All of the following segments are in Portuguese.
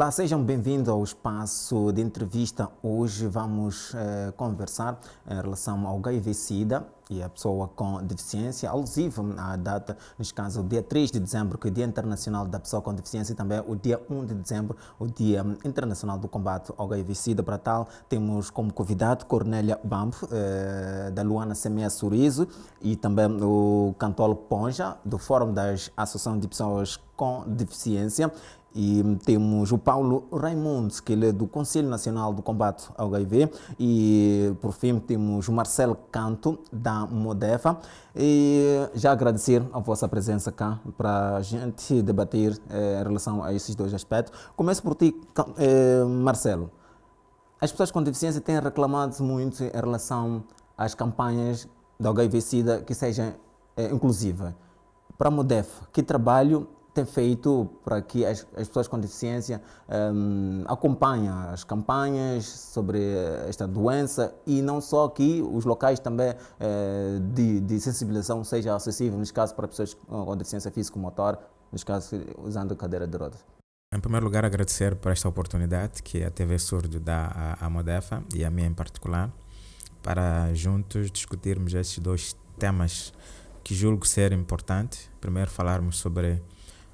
Olá, sejam bem-vindos ao espaço de entrevista. Hoje vamos eh, conversar em relação ao HIV-Sida e a pessoa com deficiência, alusivo à data, neste caso, o dia 3 de dezembro, que é o Dia Internacional da Pessoa com Deficiência, e também o dia 1 de dezembro, o Dia Internacional do Combate ao HIV-Sida. Para tal, temos como convidado Cornélia Bambo, eh, da Luana Semeia Sorriso, e também o Cantolo Ponja, do Fórum das Associações de Pessoas com Deficiência, e temos o Paulo Raimundo, que ele é do Conselho Nacional do Combate ao HIV. E, por fim, temos o Marcelo Canto, da Modefa. E já agradecer a vossa presença cá para a gente debater eh, em relação a esses dois aspectos. Começo por ti, eh, Marcelo. As pessoas com deficiência têm reclamado muito em relação às campanhas da HIV-Sida que sejam eh, inclusivas. Para a Modefa que trabalho tem feito para que as, as pessoas com deficiência um, acompanhem as campanhas sobre esta doença e não só que os locais também eh, de, de, sensibilização sejam acessíveis, neste caso para pessoas com deficiência físico-motor, neste caso usando cadeira de rodas. Em primeiro lugar, agradecer por esta oportunidade que a TV Surdo dá à, à Modefa e a mim em particular, para juntos discutirmos estes dois temas que julgo ser importantes. Primeiro, falarmos sobre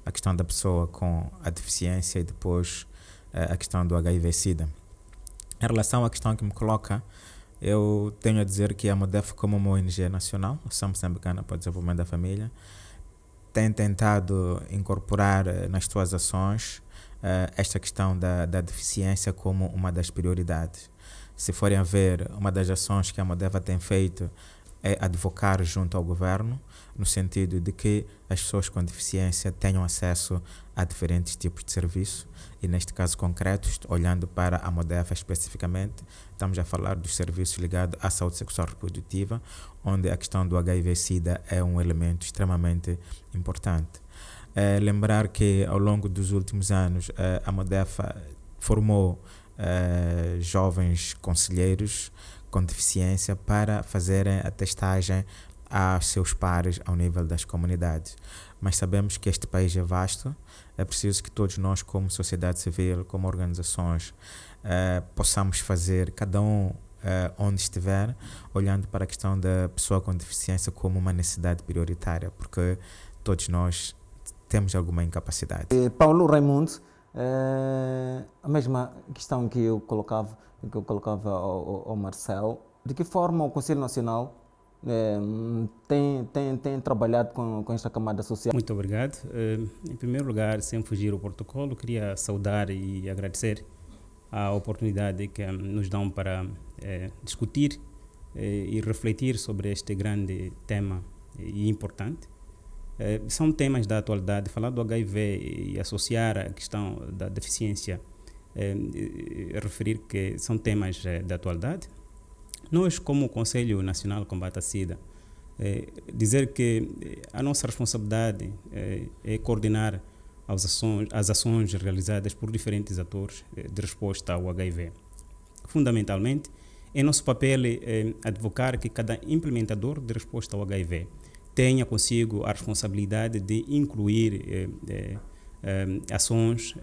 a questão da pessoa com a deficiência e depois eh, a questão do HIV-Sida. Em relação à questão que me coloca, eu tenho a dizer que a MODEF, como uma ONG nacional, Ação Moçambicana para o Desenvolvimento da Família, tem tentado incorporar eh, nas suas ações uh, esta questão da, da deficiência como uma das prioridades. Se forem a ver, uma das ações que a MODEVA tem feito é advocar junto ao governo no sentido de que as pessoas com deficiência tenham acesso a diferentes tipos de serviço e neste caso concreto, olhando para a Modefa especificamente, estamos a falar dos serviços ligados à saúde sexual reprodutiva, onde a questão do HIV/SIDA é um elemento extremamente importante. É, lembrar que ao longo dos últimos anos é, a Modefa formou é, jovens conselheiros com deficiência para fazerem a testagem a seus pares ao nível das comunidades. Mas sabemos que este país é vasto, é preciso que todos nós, como sociedade civil, como organizações, eh, possamos fazer, cada um eh, onde estiver, olhando para a questão da pessoa com deficiência como uma necessidade prioritária, porque todos nós temos alguma incapacidade. Eh, Paulo Raimundo, eh, a mesma questão que eu colocava, que eu colocava ao, ao Marcel, de que forma o Conselho Nacional é, tem, tem, tem trabalhado com, com esta camada social? Muito obrigado. É, em primeiro lugar, sem fugir ao protocolo, queria saudar e agradecer a oportunidade que nos dão para é, discutir é, e refletir sobre este grande tema e importante. É, são temas da atualidade. Falar do HIV e associar a questão da deficiência, é, é, referir que são temas da atualidade. Nós, como Conselho Nacional de Combate à SIDA, é, dizer que eh, a nossa responsabilidade é, é coordenar as ações, as ações, realizadas por diferentes atores de resposta ao HIV. Fundamentalmente, é nosso papel é, advocar que cada implementador de resposta ao HIV tenha consigo a responsabilidade de incluir ações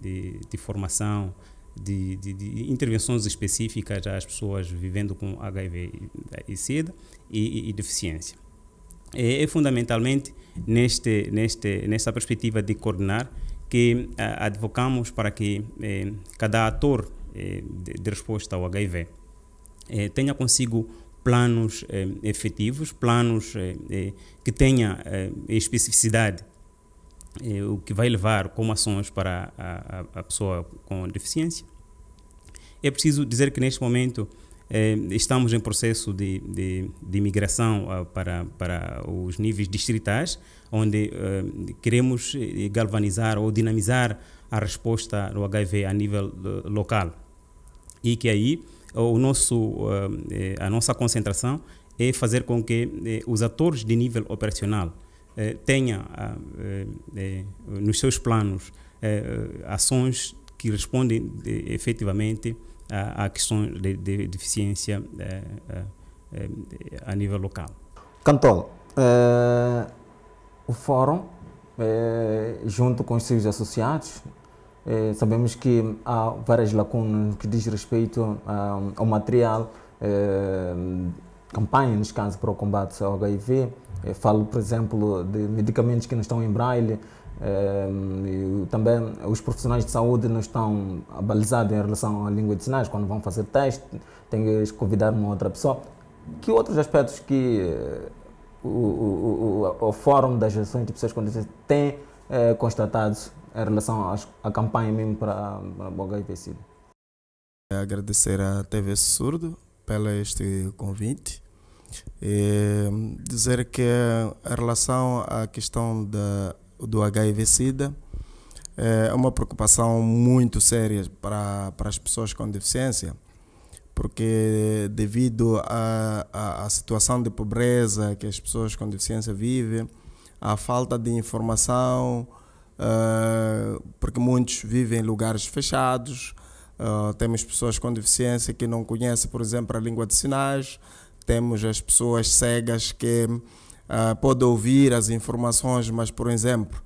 de, de, formação, de, de, de, intervenções específicas às pessoas vivendo com HIV e SIDA e, e, e deficiência. É, é, fundamentalmente neste, neste, nesta perspectiva de coordenar que ah, advocamos para que eh, cada ator eh, de, de, resposta ao HIV eh, tenha consigo planos efetivos, planos que tenha especificidade o que vai levar como ações para a, a, a, pessoa com deficiência. É preciso dizer que neste momento eh, estamos em processo de, de, de migração eh, para, para os níveis distritais, onde eh, queremos eh, galvanizar ou dinamizar a resposta do HIV a nível uh, local. E que aí o nosso, uh, a nossa concentração é fazer com que uh, os atores de nível operacional eh, tenha ah, eh, eh, nos seus planos eh, eh, ações que respondem de, efetivamente à, à questão de, de deficiência a nível local. Cantol, o Fórum, junto com os seus associados, sabemos que há várias lacunas que diz respeito ah, ao material campanha, nesse caso, para o combate ao HIV, eu falo, por exemplo, de medicamentos que não estão em braille, ehm, também os profissionais de saúde não estão abalizados em relação à língua de sinais, quando vão fazer teste, têm que convidar uma outra pessoa. Que outros aspectos que eh, o, o, o, o Fórum das Gerações de Pessoas com Deficiência tem é, constatado em relação à campanha mesmo para, para o HIV-Sida? Agradecer à TV Surdo pelo este convite eh, dizer que a relação à questão da, do HIV-Sida eh, é uma preocupação muito séria para, para as pessoas com deficiência, porque devido à situação de pobreza que as pessoas com deficiência vivem, à falta de informação, uh, porque muitos vivem em lugares fechados, uh, temos pessoas com deficiência que não conhecem, por exemplo, a língua de sinais, temos as pessoas cegas que uh, podem ouvir as informações, mas, por exemplo,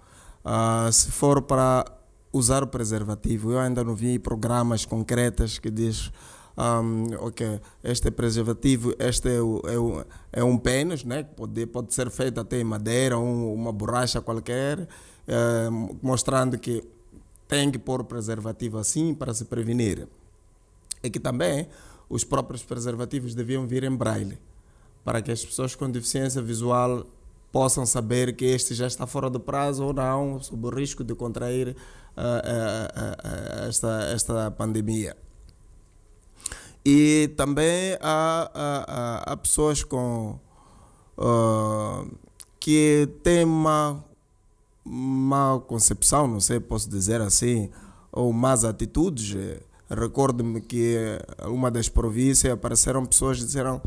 uh, se for para usar o preservativo, eu ainda não vi programas concretas que diz um, ok, este é preservativo, este é, o, é, o, é, um pênis, né? pode, pode ser feito até em madeira, um, uma borracha qualquer, uh, mostrando que tem que pôr preservativo assim para se prevenir. E que também os próprios preservativos deviam vir em braille, para que as pessoas com deficiência visual possam saber que este já está fora do prazo ou não, sob o risco de contrair uh, uh, uh, esta, esta pandemia. E também há, há, há pessoas com, eh, que têm uma má concepção, não sei, posso dizer assim, ou más atitudes eh, Recordo-me que uma das províncias apareceram pessoas que disseram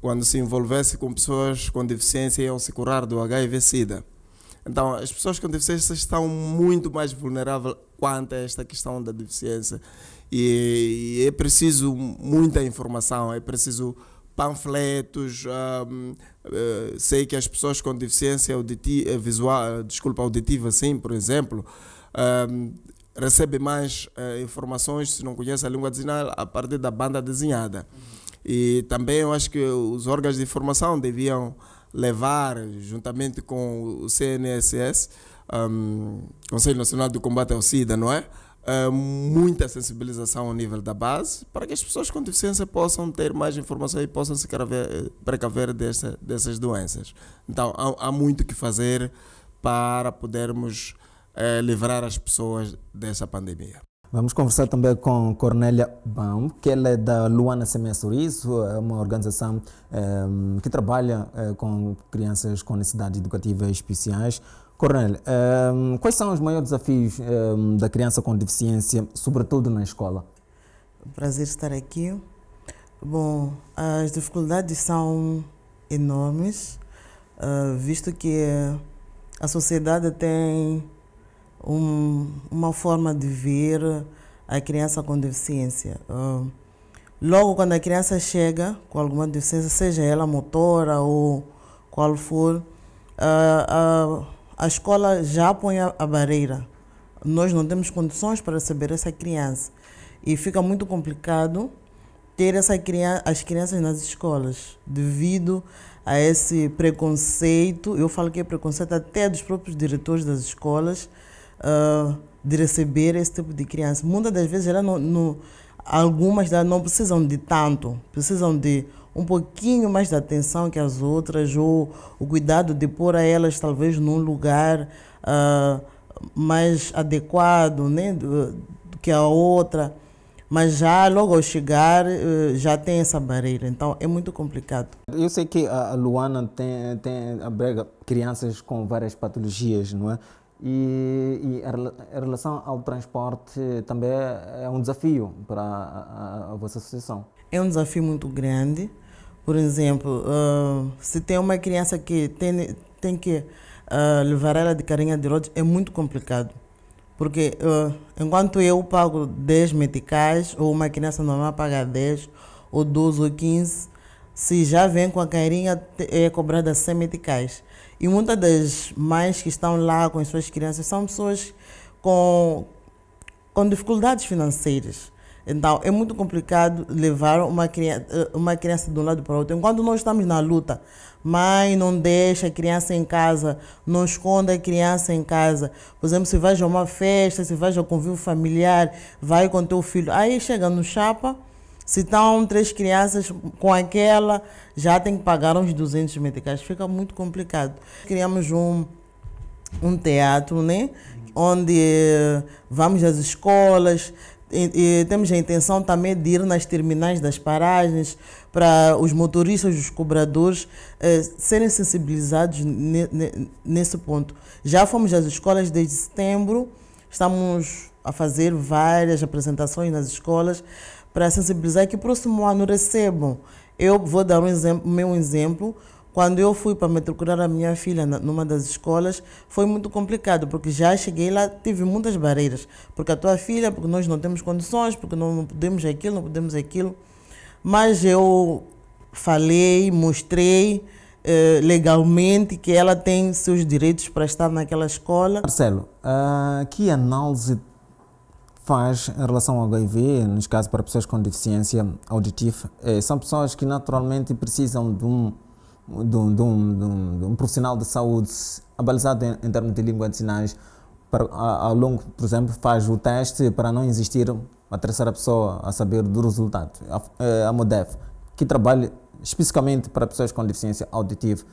quando se envolvesse com pessoas com deficiência iam se curar do HIV-Sida. Então, as pessoas com deficiência estão muito mais vulneráveis quanto a esta questão da deficiência. E, e é preciso muita informação, é preciso panfletos. uh, sei que as pessoas com deficiência auditiva, visual, desculpa, auditiva, sim, por exemplo, hum, recebe mais uh, informações, se não conhece a língua de sinal, a partir da banda desenhada. Uhum. E também eu acho que os órgãos de informação deviam levar, juntamente com o CNSS, um, Conselho Nacional de Combate ao SIDA, não é? Uh, muita sensibilização ao nível da base para que as pessoas com deficiência possam ter mais informação e possam se precaver, eh, precaver dessa, dessas doenças. Então, há, há muito que fazer para podermos é, livrar as pessoas dessa pandemia. Vamos conversar também com Cornélia Baum, que ela é da Luana Semestre Isso, é uma organização é, que trabalha é, com crianças com necessidades educativas especiais. Cornélia, ehm, quais são os maiores desafios ehm, da criança com deficiência, sobretudo na escola? Prazer estar aqui. Bom, as dificuldades são enormes, eh, visto que a sociedade tem um, uma forma de ver a criança com deficiência. Uh, logo quando a criança chega com alguma deficiência, seja ela motora ou qual for, uh, uh, a escola já põe a, a barreira. Nós não temos condições para receber essa criança. E fica muito complicado ter essa criança, as crianças nas escolas, devido a esse preconceito. Eu falo que é preconceito até dos próprios diretores das escolas, uh, de receber esse tipo de criança. Muitas das vezes elas não, não, algumas delas não precisam de tanto, precisam de um pouquinho mais de atenção que as outras, ou o cuidado de pôr a elas talvez num lugar uh, mais adequado né, do, do que a outra. Mas já logo ao chegar, eh, já tem essa barreira, então é muito complicado. Eu sei que a Luana tem, tem abrega crianças com várias patologias, não é? E, e a, relação ao transporte também é um desafio para a, a, vossa associação. É um desafio muito grande. Por exemplo, uh, se tem uma criança que tem, tem que uh, levar ela de carinha de rodas, é muito complicado. Porque uh, enquanto eu pago 10 meticais, ou uma criança normal paga 10, ou 12 ou 15, se já vem com a carinha é cobrada sem medicais. E muitas das mães que estão lá com as suas crianças são pessoas com, com dificuldades financeiras. Então, é muito complicado levar uma criança, uma criança de um lado para o outro. Enquanto nós estamos na luta, mãe não deixa a criança em casa, não esconda a criança em casa. Por exemplo, se vai a uma festa, se vai a um convívio familiar, vai com teu filho. Aí chega no chapa, se estão tá três crianças com aquela, já tem que pagar uns 200 medicais. Fica muito complicado. Criamos um, um teatro, né? Onde eh, vamos às escolas, e, e temos a intenção também de ir nas terminais das paragens para os motoristas, os cobradores eh, serem sensibilizados ne, ne, nesse ponto. Já fomos às escolas desde setembro, estamos a fazer várias apresentações nas escolas para sensibilizar que o próximo ano recebam. Eu vou dar um exemplo, meu exemplo. Quando eu fui para matricular a minha filha numa das escolas, foi muito complicado, porque já cheguei lá, tive muitas barreiras. Porque a tua filha, porque nós não temos condições, porque não podemos aquilo, não podemos aquilo. Mas eu falei, mostrei eh, legalmente que ela tem seus direitos para estar naquela escola. Marcelo, uh, que análise faz em relação ao HIV, nos casos para pessoas com deficiência auditiva, é, são pessoas que naturalmente precisam de um, de um, de um, de um profissional de saúde abalizado em, em, termos de língua de sinais. Para, ao longo, por exemplo, faz o teste para não existir uma terceira pessoa a saber do resultado, a, eh, a MODEF, que trabalha especificamente para pessoas com deficiência auditiva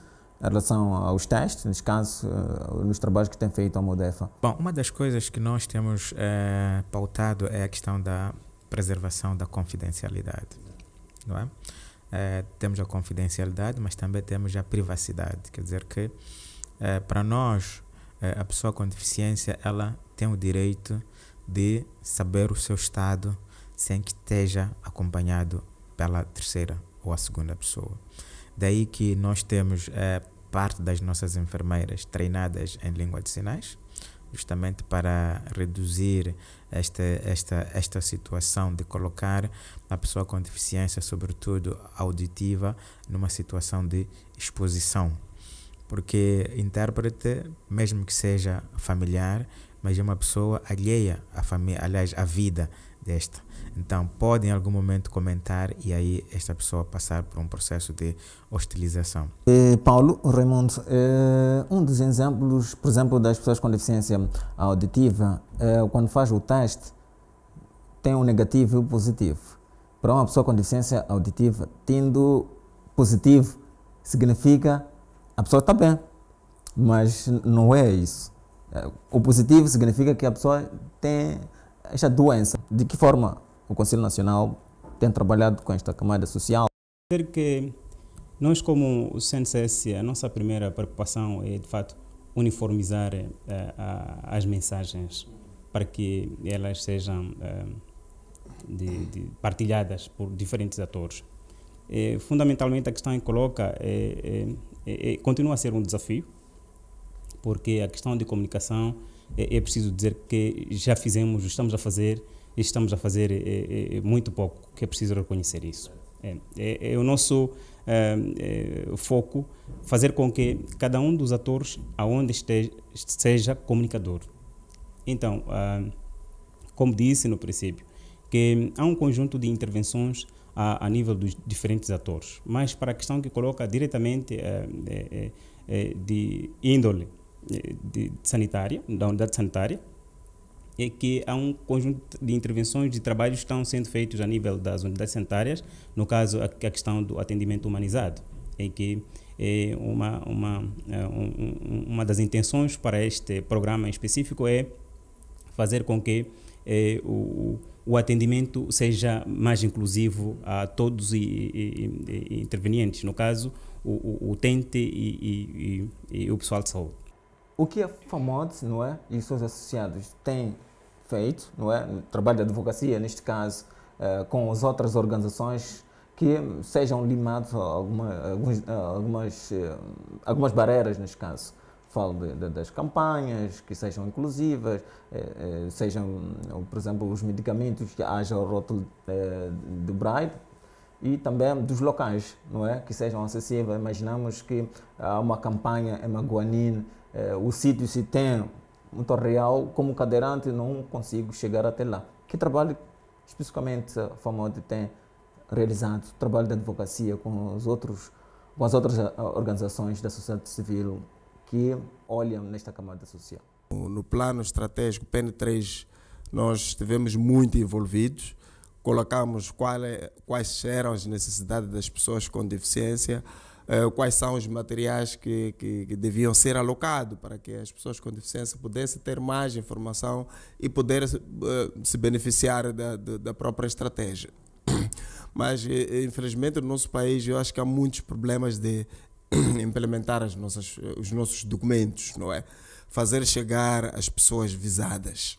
em relação aos testes, nos casos, eh, nos trabalhos que tem feito a Modefa? Bom, uma das coisas que nós temos é, pautado é a questão da preservação da confidencialidade, não é? é? temos a confidencialidade, mas também temos a privacidade, quer dizer que é, para nós a pessoa com deficiência ela tem o direito de saber o seu estado sem que esteja acompanhado pela terceira ou a segunda pessoa. Daí que nós temos eh, parte das nossas enfermeiras treinadas em língua de sinais, justamente para reduzir esta, esta, esta situação de colocar a pessoa com deficiência, sobretudo auditiva, numa situação de exposição. Porque intérprete, mesmo que seja familiar, mas é uma pessoa alheia à família, aliás, à vida desta. Então, pode em algum momento comentar e aí esta pessoa passar por um processo de hostilização. Eh, Paulo Raimundo, eh, um dos exemplos, por exemplo, das pessoas com deficiência auditiva, eh, quando faz o teste, tem um negativo e um positivo. Para uma pessoa com deficiência auditiva, tendo positivo, significa a pessoa está bem, mas não é isso é, o positivo significa que a pessoa tem esta doença. De que forma o Conselho Nacional tem trabalhado com esta camada social? Dizer que nós, como o CNCS, a nossa primeira preocupação é, de fato, uniformizar uh, as mensagens para que elas sejam uh, de, de partilhadas por diferentes atores. E, eh, fundamentalmente, a questão que coloca é, é, é, é, continua a ser um desafio, porque a questão de comunicação é, é preciso dizer que já fizemos, estamos a fazer e estamos a fazer é, é, é muito pouco, que é preciso reconhecer isso. É, é, é o nosso foco fazer com que cada um dos atores, aonde esteja, seja comunicador. Então, ah, como disse no princípio, que há um conjunto de intervenções a, a, nível dos diferentes atores, mas para a questão que coloca diretamente é, é, é, de índole de, sanitária, da unidade sanitária, é que há um conjunto de intervenções de trabalhos que estão sendo feitos a nível das unidades sanitárias, no caso a, a questão do atendimento humanizado, em é que é uma, uma, é, um, uma das intenções para este programa em específico é fazer com que é, o, o atendimento seja mais inclusivo a todos e, e, e intervenientes, no caso, o, o utente e, e o pessoal de saúde o que a é FAMOD, não é, e seus associados têm feito, não é, trabalho de advocacia, neste caso, uh, com as outras organizações que sejam limados alguma, alguns, algumas, eh, algumas barreiras, neste caso. Falo de, de, das campanhas, que sejam inclusivas, eh, eh, sejam, por exemplo, os medicamentos que haja o rótulo eh, do Braille e também dos locais, não é? Que sejam acessíveis. Imaginamos que há uma campanha em Maguanine é, o sítio se tem muito real como cadeirante não consigo chegar até lá. Que trabalho especificamente a FAMODE tem realizado? Trabalho de advocacia com, os outros, com as outras ah, organizações da sociedade civil que olham nesta camada social? No plano estratégico PN3, nós estivemos muito envolvidos, colocamos é, quais eram as necessidades das pessoas com deficiência, eh, quais são os materiais que, que, que deviam ser alocados para que as pessoas com deficiência pudessem ter mais informação e poder uh, se beneficiar da, da própria estratégia. Mas, eh, infelizmente, no nosso país, eu acho que há muitos problemas de implementar as nossas, os nossos documentos, não é? Fazer chegar as pessoas visadas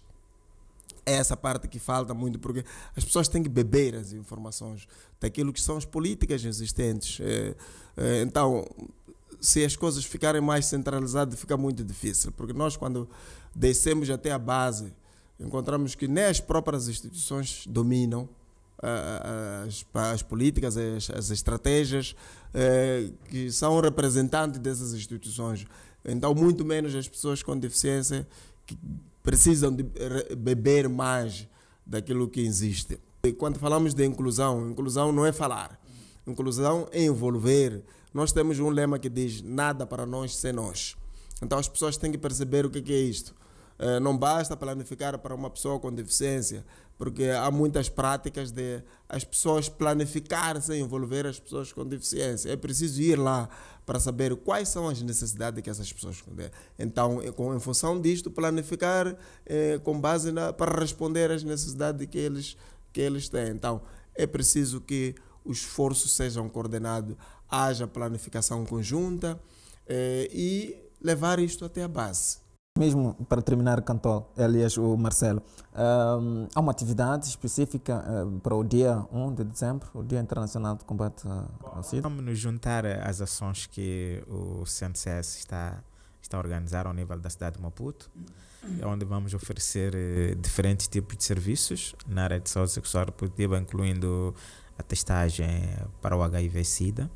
é essa parte que falta muito, porque as pessoas têm que beber as informações daquilo que são as políticas existentes. Eh, eh, então, se as coisas ficarem mais centralizadas, fica muito difícil, porque nós, quando descemos até a base, encontramos que nem as próprias instituições dominam eh, as, as políticas, as, as estratégias que são representantes dessas instituições. Então, muito menos as pessoas com deficiência que precisam de beber mais daquilo que existe. E quando falamos de inclusão, inclusão não é falar, inclusão é envolver. Nós temos um lema que diz: nada para nós sem nós. Então as pessoas têm que perceber o que é, é isto. Eh, não basta planificar para uma pessoa com deficiência, porque há muitas práticas de as pessoas planificar sem envolver as pessoas com deficiência. É preciso ir lá para saber quais são as necessidades que essas pessoas têm. Então, é em função disto, planificar eh, com base na, para responder às necessidades que eles, que eles têm. Então, é preciso que os esforços sejam coordenados, haja planificação conjunta eh, e levar isto até a base mesmo para terminar, Cantol, aliás, o Marcelo, um, há uma atividade específica uh, para o dia 1 de dezembro, o Dia Internacional de Combate ao SIDA? Vamos nos juntar às ações que o CNCS está, está a organizar ao nível da cidade de Maputo, é onde vamos oferecer eh, diferentes tipos de serviços na área de saúde sexual reprodutiva, incluindo a testagem para o HIV-Sida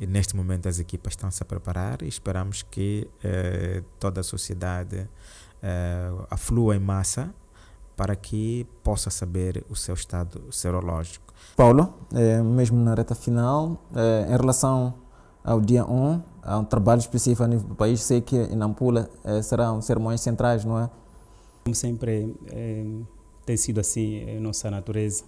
e neste momento as equipas estão-se a preparar e esperamos que eh, toda a sociedade eh, aflua em massa para que possa saber o seu estado serológico. Paulo, eh, mesmo na reta final, eh, em relação ao dia 1, há um trabalho específico a nível do país, sei que em Nampula eh, serão sermões centrais, não é? Como sempre, eh, tem sido assim a nossa natureza.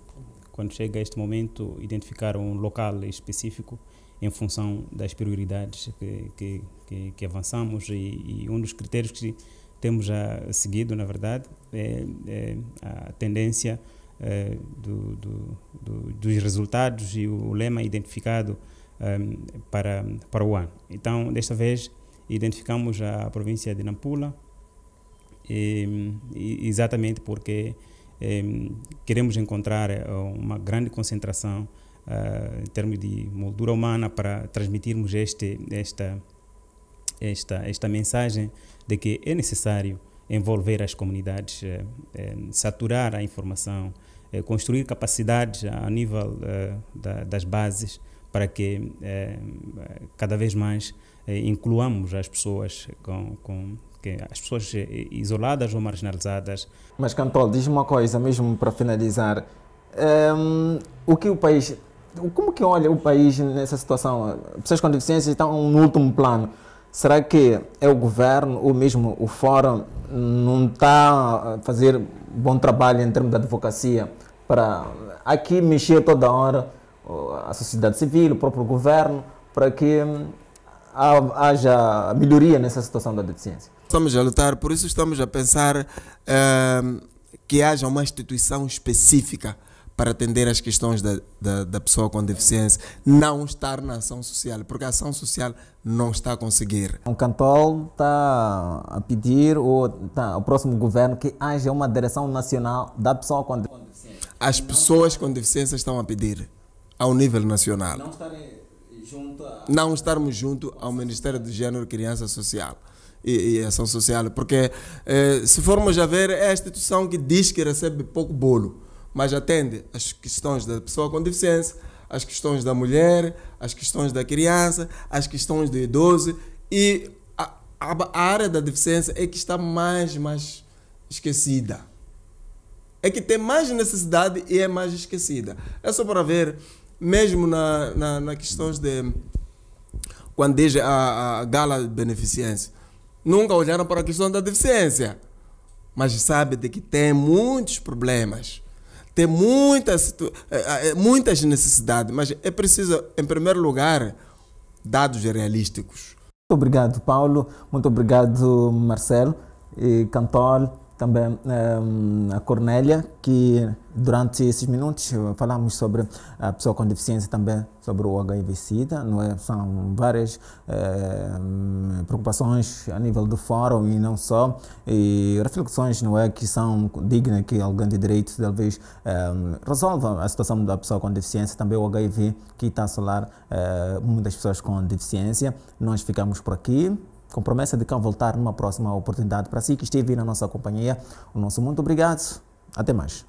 Quando chega este momento, identificar um local específico, em função das prioridades que, que, que, que avançamos e, e, um dos critérios que temos já seguido, na verdade, é, é a tendência é, do, do, do, dos resultados e o lema identificado é, para, para o ano. Então, desta vez, identificamos a província de Nampula, e, exatamente porque é, queremos encontrar é, uma grande concentração uh, em termos de moldura humana para transmitirmos este, esta, esta, esta mensagem de que é necessário envolver as comunidades, eh, eh, saturar a informação, construir capacidades a nível da, das bases para que cada vez mais incluamos as pessoas com, com as pessoas isoladas ou marginalizadas. Mas Cantol, diz uma coisa mesmo para finalizar. Um, ehm, o que o país como que olha o país nessa situação? Pessoas com deficiência estão no último plano. Será que é o governo ou mesmo o fórum não está a fazer bom trabalho em termos de advocacia para aqui mexer toda hora a sociedade civil, o próprio governo, para que haja melhoria nessa situação da deficiência? Estamos a lutar, por isso estamos a pensar eh, que haja uma instituição específica para atender as questões da, da, da, pessoa com deficiência, não estar na ação social, porque a ação social não está a conseguir. O Cantol está a pedir ou tá, ao próximo governo que haja uma direção nacional da pessoa com deficiência. As pessoas com deficiência estão a pedir ao nível nacional. Não, junto a... não estarmos junto ao Ministério do Gênero, Criança Social e, e Ação Social, porque eh, se formos a ver, é a instituição que diz que recebe pouco bolo mas atende às questões da pessoa com deficiência, às questões da mulher, às questões da criança, às questões do idoso e a, a área da deficiência é que está mais, mais esquecida. É que tem mais necessidade e é mais esquecida. É só para ver, mesmo na, na, na questões de. Quando diz a, a gala de beneficência, nunca olharam para a questão da deficiência mas sabe de que tem muitos problemas tem muitas, é, é, é, muitas necessidades, mas é preciso, em primeiro lugar, dados realísticos. Muito obrigado, Paulo. Muito obrigado, Marcelo, e Cantol também um, ehm, a Cornélia, que durante esses minutos eh, falamos sobre a pessoa com deficiência também, sobre o HIV-Sida, não é? São várias ehm, preocupações a nível do fórum e não só, e reflexões, não é? Que são dignas que alguém de direito talvez é, resolva a situação da pessoa com deficiência, também o HIV que está a assolar eh, muitas pessoas com deficiência. Nós ficamos por aqui com promessa de cá voltar numa próxima oportunidade. Para si que esteve na nossa companhia, o nosso muito obrigado. Até mais.